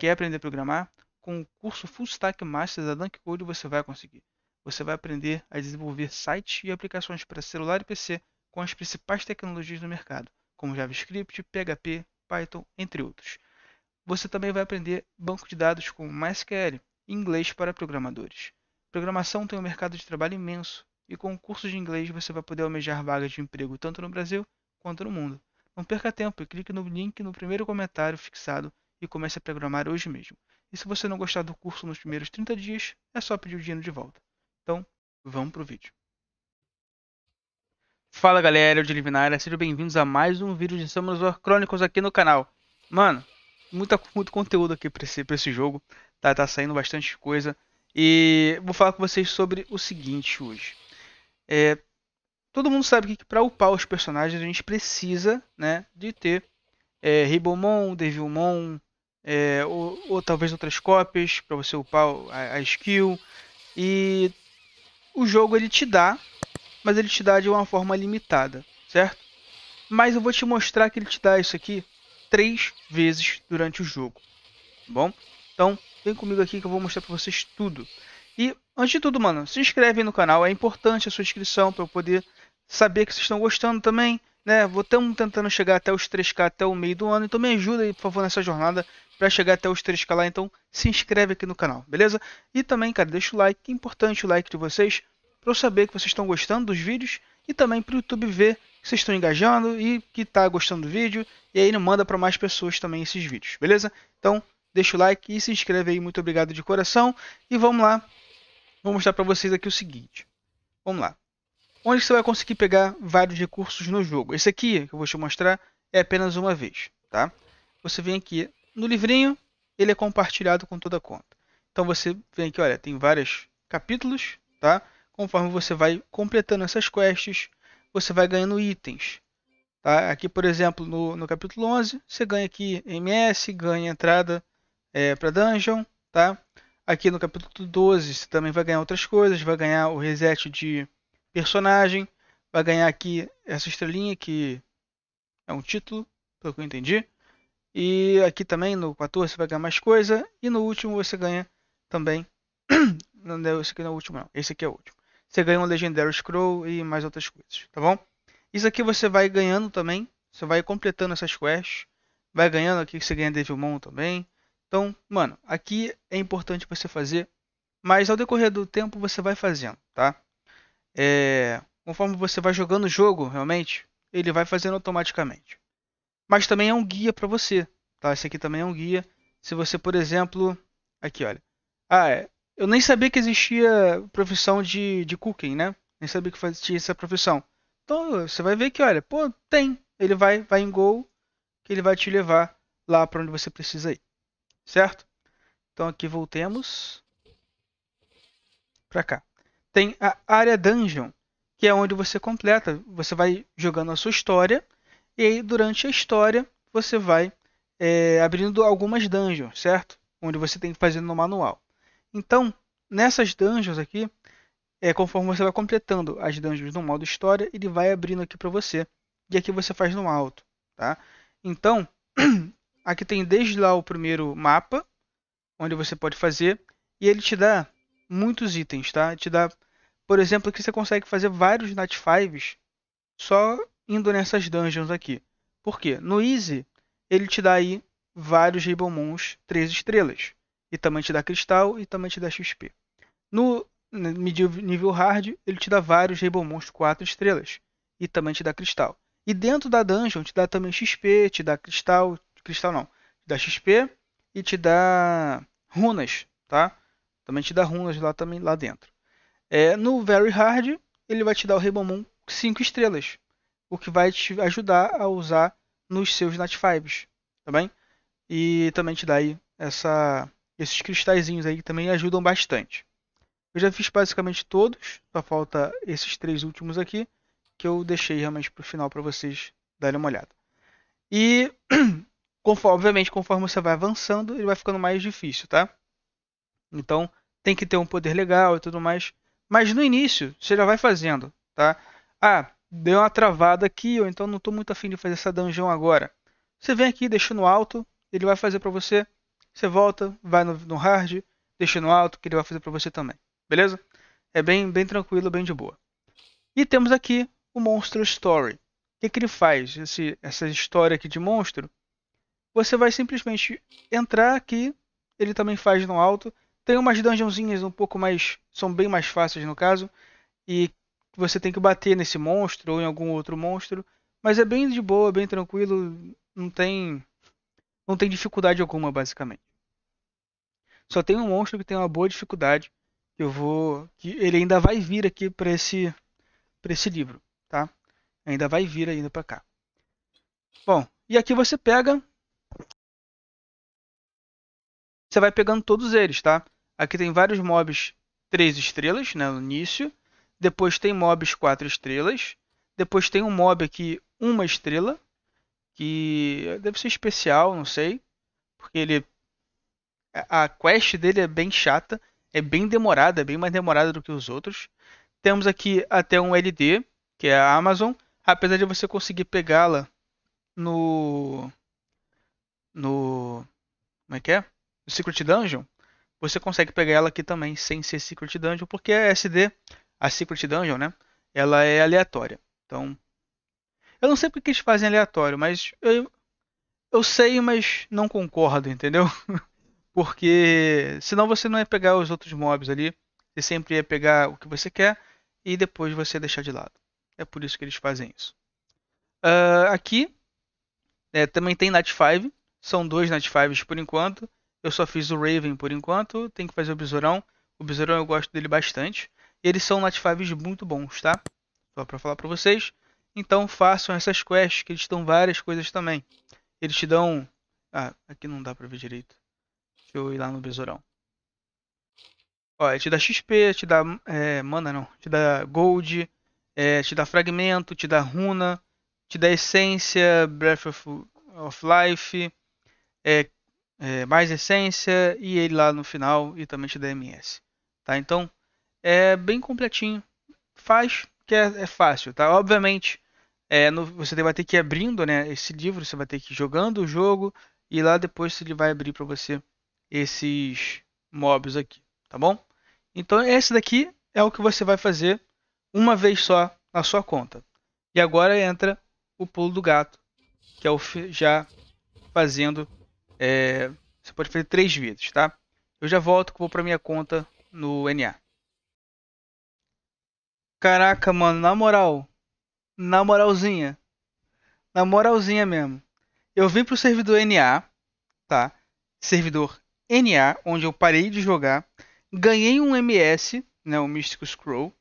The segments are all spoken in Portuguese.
Quer aprender a programar? Com o curso Full Stack Master da Dunk Code você vai conseguir. Você vai aprender a desenvolver sites e aplicações para celular e PC com as principais tecnologias do mercado, como JavaScript, PHP, Python, entre outros. Você também vai aprender banco de dados com MySQL, inglês para programadores. Programação tem um mercado de trabalho imenso e com o curso de inglês você vai poder almejar vagas de emprego tanto no Brasil quanto no mundo. Não perca tempo e clique no link no primeiro comentário fixado e comece a programar hoje mesmo. E se você não gostar do curso nos primeiros 30 dias, é só pedir o dinheiro de volta. Então, vamos pro vídeo. Fala galera, eu de Livinara, sejam bem-vindos a mais um vídeo de Samurai War Chronicles aqui no canal. Mano, muita, muito conteúdo aqui pra esse, esse jogo, tá, tá saindo bastante coisa. E vou falar com vocês sobre o seguinte hoje. É, todo mundo sabe que para upar os personagens a gente precisa né, de ter é, Ribomon, Devilmon, é, ou, ou, talvez outras cópias para você upar a, a, skill. E o jogo ele te dá, mas ele te dá de uma forma limitada, certo? Mas eu vou te mostrar que ele te dá isso aqui três vezes durante o jogo, tá bom? Então vem comigo aqui que eu vou mostrar para vocês tudo. E antes de tudo, mano, se inscreve no canal, é importante a sua inscrição para eu poder saber que vocês estão gostando também. Né? Vou tentando chegar até os 3K até o meio do ano, então me ajuda aí, por favor, nessa jornada para chegar até os 3k lá, então se inscreve aqui no canal, beleza? E também, cara, deixa o like, é importante o like de vocês, para eu saber que vocês estão gostando dos vídeos e também para o YouTube ver que vocês estão engajando e que está gostando do vídeo, e aí manda para mais pessoas também esses vídeos, beleza? Então, deixa o like e se inscreve aí, muito obrigado de coração, e vamos lá, vou mostrar para vocês aqui o seguinte, vamos lá. Onde você vai conseguir pegar vários recursos no jogo? Esse aqui, que eu vou te mostrar, é apenas uma vez, tá? Você vem aqui no livrinho ele é compartilhado com toda a conta. Então você vem aqui, olha, tem vários capítulos, tá? Conforme você vai completando essas quests, você vai ganhando itens. Tá? Aqui, por exemplo, no, no capítulo 11, você ganha aqui MS, ganha entrada é, para dungeon, tá? Aqui no capítulo 12, você também vai ganhar outras coisas, vai ganhar o reset de personagem, vai ganhar aqui essa estrelinha que é um título, pelo que eu entendi. E aqui também no 14 você vai ganhar mais coisa. E no último você ganha também. não, é esse aqui não é o último, não. Esse aqui é o último. Você ganha um Legendary Scroll e mais outras coisas, tá bom? Isso aqui você vai ganhando também. Você vai completando essas quests. Vai ganhando aqui, você ganha Devilmon também. Então, mano, aqui é importante você fazer. Mas ao decorrer do tempo você vai fazendo, tá? É, conforme você vai jogando o jogo, realmente, ele vai fazendo automaticamente mas também é um guia para você. Tá? Esse aqui também é um guia. Se você, por exemplo, aqui olha, ah, é. eu nem sabia que existia profissão de, de cooking, né? Nem sabia que existia essa profissão. Então você vai ver que, olha, pô, tem. Ele vai, vai em Go, que ele vai te levar lá para onde você precisa ir, certo? Então aqui voltemos para cá. Tem a área dungeon, que é onde você completa, você vai jogando a sua história e aí, durante a história, você vai é, abrindo algumas dungeons, certo? Onde você tem que fazer no manual. Então, nessas dungeons aqui, é, conforme você vai completando as dungeons no modo história, ele vai abrindo aqui para você. E aqui você faz no alto, tá? Então, aqui tem desde lá o primeiro mapa, onde você pode fazer. E ele te dá muitos itens, tá? te dá, por exemplo, que você consegue fazer vários Night Fives só indo nessas dungeons aqui. Por quê? No Easy, ele te dá aí vários Ribomons 3 estrelas. E também te dá cristal e também te dá XP. No nível hard, ele te dá vários Ribomons 4 estrelas. E também te dá cristal. E dentro da dungeon te dá também XP, te dá cristal. Cristal não. Te dá XP e te dá runas, tá? Também te dá runas lá também lá dentro. É, no Very Hard, ele vai te dar o Rebomon 5 estrelas o que vai te ajudar a usar nos seus nat também tá bem? E também te dá aí essa, esses cristalzinhos aí que também ajudam bastante. Eu já fiz basicamente todos, só falta esses três últimos aqui, que eu deixei realmente para o final para vocês darem uma olhada. E, conforme, obviamente, conforme você vai avançando, ele vai ficando mais difícil, tá? Então, tem que ter um poder legal e tudo mais. Mas no início, você já vai fazendo, tá? Ah, deu uma travada aqui, ou então não estou muito afim de fazer essa dungeon agora. Você vem aqui, deixa no alto, ele vai fazer para você. Você volta, vai no, no, hard, deixa no alto, que ele vai fazer para você também. Beleza? É bem, bem tranquilo, bem de boa. E temos aqui o Monster Story. O que, que ele faz? Esse, essa história aqui de monstro. Você vai simplesmente entrar aqui, ele também faz no alto. Tem umas dungeonzinhas um pouco mais. são bem mais fáceis no caso. E que você tem que bater nesse monstro ou em algum outro monstro, mas é bem de boa, bem tranquilo, não tem não tem dificuldade alguma basicamente. Só tem um monstro que tem uma boa dificuldade, eu vou que ele ainda vai vir aqui para esse para esse livro, tá? Ainda vai vir ainda para cá. Bom, e aqui você pega você vai pegando todos eles, tá? Aqui tem vários mobs 3 estrelas, né, no início. Depois tem mobs 4 estrelas. Depois tem um mob aqui, uma estrela. Que deve ser especial, não sei. Porque ele. A quest dele é bem chata. É bem demorada, é bem mais demorada do que os outros. Temos aqui até um LD, que é a Amazon. Apesar de você conseguir pegá-la no. No. Como é que é? No Secret Dungeon. Você consegue pegar ela aqui também, sem ser Secret Dungeon, porque a é SD a Secret Dungeon, né? Ela é aleatória. Então, eu não sei porque eles fazem aleatório, mas eu, eu sei, mas não concordo, entendeu? porque senão você não ia pegar os outros mobs ali. Você sempre ia pegar o que você quer e depois você deixar de lado. É por isso que eles fazem isso. Uh, aqui é, também tem Night 5. São dois Night 5 por enquanto. Eu só fiz o Raven por enquanto. Tem que fazer o Besourão. O Besourão eu gosto dele bastante eles são Night muito bons, tá? Só para falar para vocês. Então façam essas quests, que eles dão várias coisas também. Eles te dão... Ah, aqui não dá para ver direito. Deixa eu ir lá no besourão. Ó, é, te dá XP, te dá é, mana não, te dá gold, é, te dá fragmento, te dá runa, te dá essência, Breath of, of Life, é, é mais essência e ele lá no final e também te dá MS. Tá? Então é bem completinho. Faz, que é, é fácil, tá? Obviamente, é, no, você vai ter que ir abrindo né, esse livro, você vai ter que ir jogando o jogo e lá depois ele vai abrir para você esses mobs aqui, tá bom? Então esse daqui é o que você vai fazer uma vez só na sua conta. E agora entra o pulo do gato, que é o já fazendo. É, você pode fazer três vídeos, tá? Eu já volto que vou para minha conta no NA. Caraca, mano, na moral. Na moralzinha. Na moralzinha mesmo. Eu vim pro servidor NA, tá? Servidor NA, onde eu parei de jogar. Ganhei um MS, né? O um Mystical Scroll.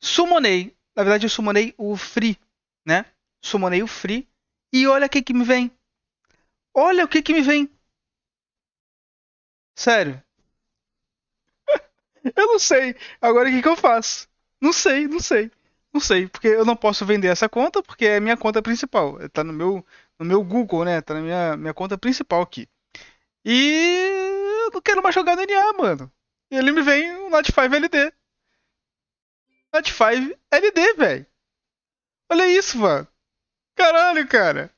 Summonei. Na verdade, eu summonei o Free, né? Summonei o Free. E olha o que, que me vem. Olha o que, que me vem. Sério. eu não sei. Agora o que, que eu faço? Não sei, não sei. Não sei, porque eu não posso vender essa conta porque é minha conta principal. Tá no meu, no meu Google, né? Tá na minha, minha conta principal aqui. E eu não quero mais jogar NA, mano. E ele me vem um Not5 LD. Not5 LD, velho. Olha isso, mano. Caralho, cara.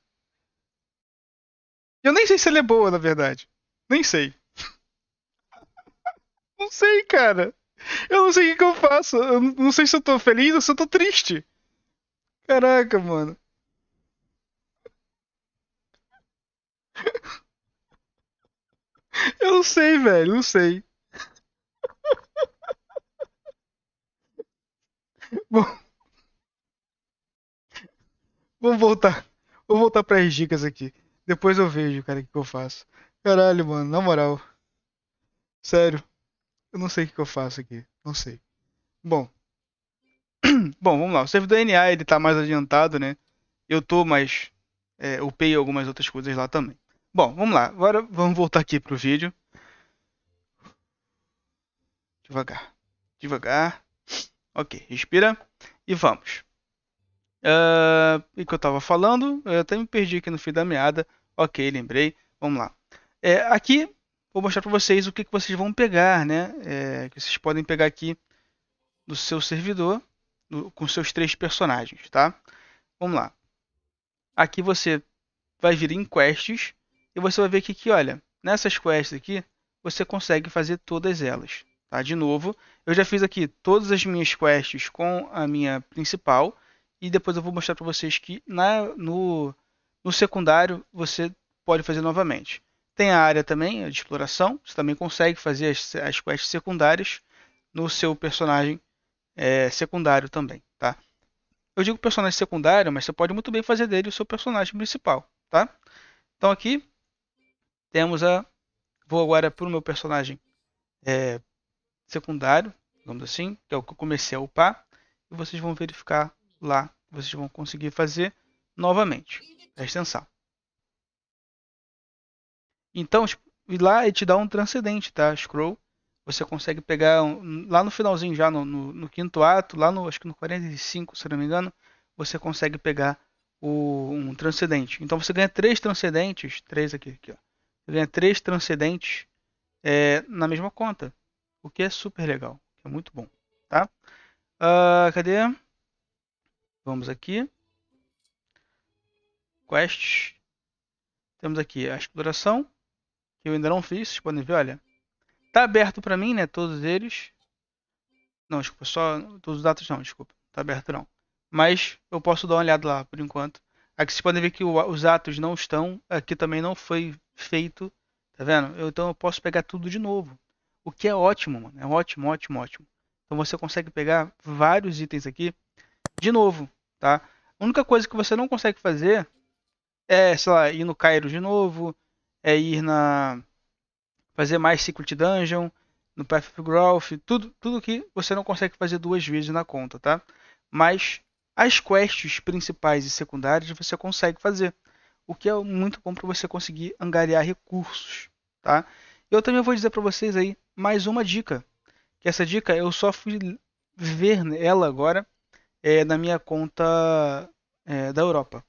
Eu nem sei se ele é boa, na verdade. Nem sei. não sei, cara. Eu não sei o que, que eu faço. Eu não sei se eu tô feliz ou se eu tô triste. Caraca, mano. Eu não sei, velho, não sei. Bom, vamos voltar. Vou voltar para as dicas aqui. Depois eu vejo, cara, o que eu faço. Caralho, mano, na moral. Sério. Eu não sei o que eu faço aqui. Não sei. Bom. Bom, vamos lá. O servidor NA ele está mais adiantado, né? Eu tô mais. É, upei algumas outras coisas lá também. Bom, vamos lá. Agora vamos voltar aqui pro vídeo. Devagar. Devagar. Ok, respira. E vamos. Uh, que eu estava falando? Eu até me perdi aqui no fim da meada. Ok, lembrei. Vamos lá. É, aqui vou mostrar para vocês o que, que vocês vão pegar, né? É, que vocês podem pegar aqui no seu servidor no, com seus três personagens, tá? Vamos lá. Aqui você vai vir em quests e você vai ver que, olha, nessas quests aqui você consegue fazer todas elas, tá? De novo, eu já fiz aqui todas as minhas quests com a minha principal e depois eu vou mostrar para vocês que na, no, no secundário você pode fazer novamente. Tem a área também de exploração, você também consegue fazer as, as quests secundárias no seu personagem é, secundário também, tá? Eu digo personagem secundário, mas você pode muito bem fazer dele o seu personagem principal, tá? Então aqui temos a... Vou agora para o meu personagem é, secundário, vamos assim, que é o que eu comecei a upar. E vocês vão verificar lá, vocês vão conseguir fazer novamente a extensão. Então, tipo, lá ele te dá um transcendente, tá? Scroll. Você consegue pegar um, lá no finalzinho, já no, no, no, quinto ato, lá no acho que no 45, se não me engano, você consegue pegar o, um transcendente. Então você ganha três transcendentes, três aqui, aqui ó. Você ganha três transcendentes é, na mesma conta, o que é super legal, é muito bom, tá? Uh, cadê? Vamos aqui. Quests. Temos aqui a exploração, que eu ainda não fiz, vocês podem ver, olha. Tá aberto para mim, né, todos eles. Não, desculpa, só todos os dados não, desculpa. Tá aberto não. Mas eu posso dar uma olhada lá por enquanto. Aqui vocês podem ver que o, os atos não estão, aqui também não foi feito, tá vendo? Eu, então eu posso pegar tudo de novo, o que é ótimo, mano. É ótimo, ótimo, ótimo. Então você consegue pegar vários itens aqui de novo, tá? A única coisa que você não consegue fazer é, sei lá, ir no Cairo de novo, é ir na fazer mais Secret Dungeon, no Path of Growth, tudo, tudo que você não consegue fazer duas vezes na conta, tá? Mas as quests principais e secundárias você consegue fazer, o que é muito bom para você conseguir angariar recursos, tá? Eu também vou dizer para vocês aí mais uma dica, que essa dica eu só fui ver ela agora é, na minha conta é, da Europa,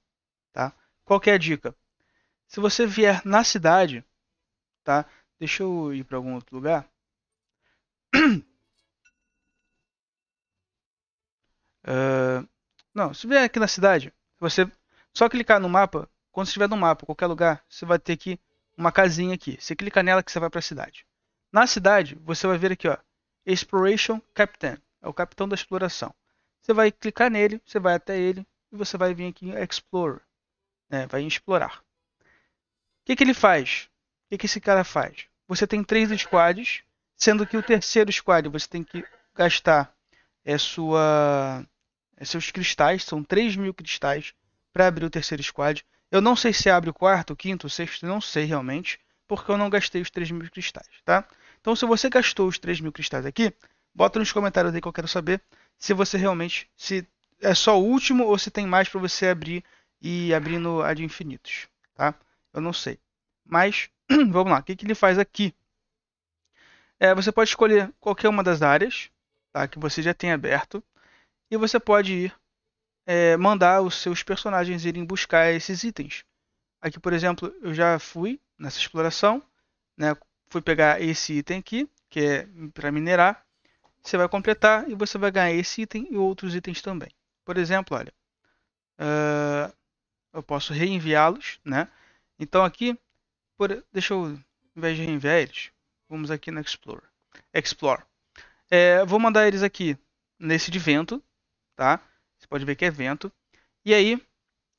tá? Qual é a dica? Se você vier na cidade, tá? Deixa eu ir para algum outro lugar. Uh, não, se vier aqui na cidade, você só clicar no mapa. Quando estiver no mapa, qualquer lugar, você vai ter aqui uma casinha aqui. Você clica nela que você vai para a cidade. Na cidade, você vai ver aqui, ó, Exploration Captain, é o capitão da exploração. Você vai clicar nele, você vai até ele e você vai vir aqui em Explorer, né? Vai em explorar que, que ele faz? O que, que esse cara faz? Você tem três squads, sendo que o terceiro squad você tem que gastar é sua é seus cristais, são 3 mil cristais para abrir o terceiro squad. Eu não sei se abre o quarto, o quinto, o sexto, não sei realmente, porque eu não gastei os 3 mil cristais, tá? Então se você gastou os 3 mil cristais aqui, bota nos comentários aí que eu quero saber se você realmente se é só o último ou se tem mais para você abrir e abrindo a de infinitos, tá? Eu não sei. Mas, vamos lá. O que, que ele faz aqui? É, você pode escolher qualquer uma das áreas tá, que você já tem aberto. E você pode ir é, mandar os seus personagens irem buscar esses itens. Aqui, por exemplo, eu já fui nessa exploração. Né, fui pegar esse item aqui, que é para minerar. Você vai completar e você vai ganhar esse item e outros itens também. Por exemplo, olha, uh, eu posso reenviá-los, né? Então aqui, por, deixa eu, em vez de reenviar eles, vamos aqui no Explore. Explore. É, vou mandar eles aqui nesse de vento, tá? Você pode ver que é vento. E aí,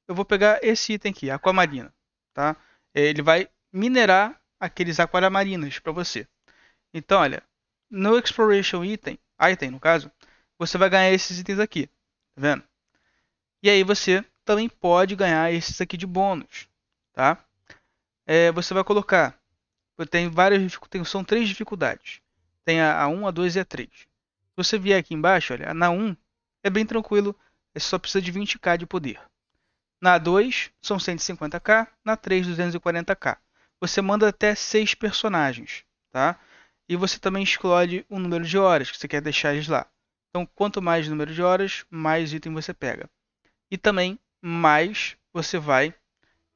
eu vou pegar esse item aqui, aquamarina, tá? É, ele vai minerar aqueles aquamarinas para você. Então, olha, no exploration item, item no caso, você vai ganhar esses itens aqui, tá vendo? E aí você também pode ganhar esses aqui de bônus, tá? é, você vai colocar. Tem várias tem, São três dificuldades. Tem a, a 1, a 2 e a 3. Se você vier aqui embaixo, olha, na 1 é bem tranquilo. Você é só precisa de 20k de poder. Na 2 são 150k, na 3 240k. Você manda até 6 personagens, tá? E você também escolhe o número de horas que você quer deixar eles lá. Então, quanto mais número de horas, mais item você pega. E também mais você vai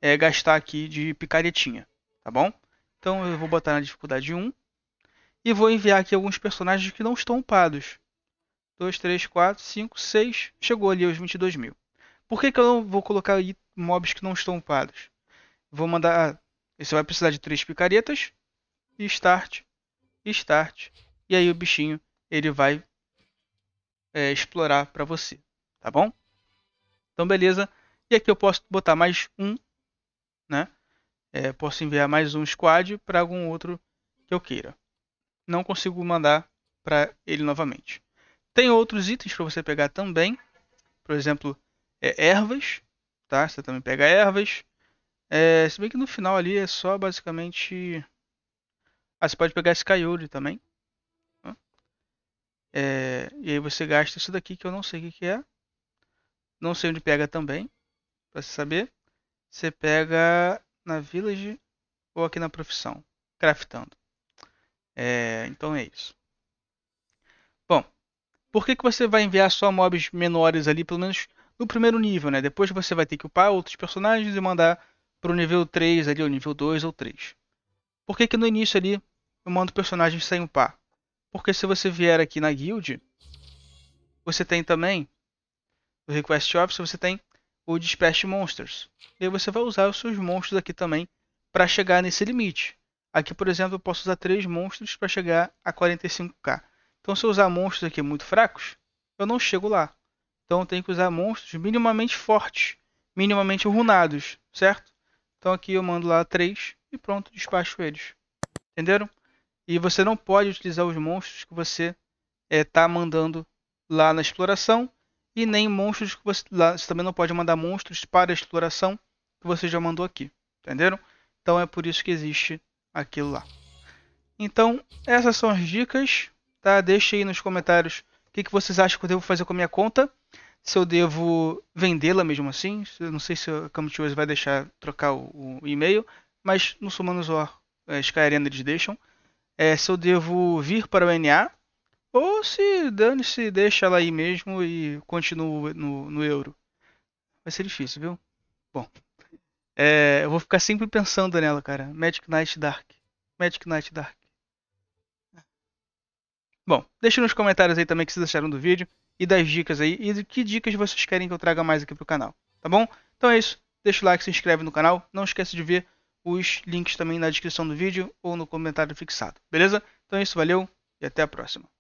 é, gastar aqui de picaretinha, tá bom? Então eu vou botar na dificuldade 1 e vou enviar aqui alguns personagens que não estão upados. 2, 3, 4, 5, 6, chegou ali os 22 mil. Por que, que eu não vou colocar aí mobs que não estão upados? Vou mandar... Ah, você vai precisar de três picaretas, start, start, e aí o bichinho ele vai é, explorar para você, tá bom? Então beleza, e aqui eu posso botar mais um né? É, posso enviar mais um squad para algum outro que eu queira. Não consigo mandar para ele novamente. Tem outros itens para você pegar também, por exemplo, é, ervas, tá? Você também pega ervas. É, se bem que no final ali é só basicamente. Ah, você pode pegar esse caiolho também. É, e aí você gasta isso daqui que eu não sei o que, é. Não sei onde pega também. para você saber. Você pega na Village ou aqui na profissão, craftando. É, então é isso. Bom, por que, que você vai enviar só mobs menores ali, pelo menos no primeiro nível, né? Depois você vai ter que upar outros personagens e mandar para o nível 3 ali, ou nível 2 ou 3. Por que, que no início ali eu mando personagens sem upar? Porque se você vier aqui na guild, você tem também, no Request Office, você tem o Dispatch Monsters. E aí você vai usar os seus monstros aqui também para chegar nesse limite. Aqui, por exemplo, eu posso usar três monstros para chegar a 45k. Então, se eu usar monstros aqui muito fracos, eu não chego lá. Então, eu tenho que usar monstros minimamente fortes, minimamente runados, certo? Então, aqui eu mando lá três e pronto, despacho eles. Entenderam? E você não pode utilizar os monstros que você está eh, é, mandando lá na exploração e nem monstros que você lá você também não pode mandar monstros para exploração que você já mandou aqui, entenderam? Então é por isso que existe aquilo lá. Então essas são as dicas, tá? Deixe aí nos comentários o que, que vocês acham que eu devo fazer com a minha conta, se eu devo vendê-la mesmo assim, eu não sei se a Camutioso vai deixar trocar o, o e-mail, mas no Sumanosor é, Sky Arena eles deixam. É, se eu devo vir para o NA, ou se dane-se, deixa ela aí mesmo e continua no, no euro. Vai ser difícil, viu? Bom. É, eu vou ficar sempre pensando nela, cara. Magic Knight Dark. Magic Knight Dark. Bom, deixa nos comentários aí também o que vocês acharam do vídeo e das dicas aí e que dicas vocês querem que eu traga mais aqui pro canal, tá bom? Então é isso, deixa o like, se inscreve no canal, não esquece de ver os links também na descrição do vídeo ou no comentário fixado, beleza? Então é isso, valeu e até a próxima.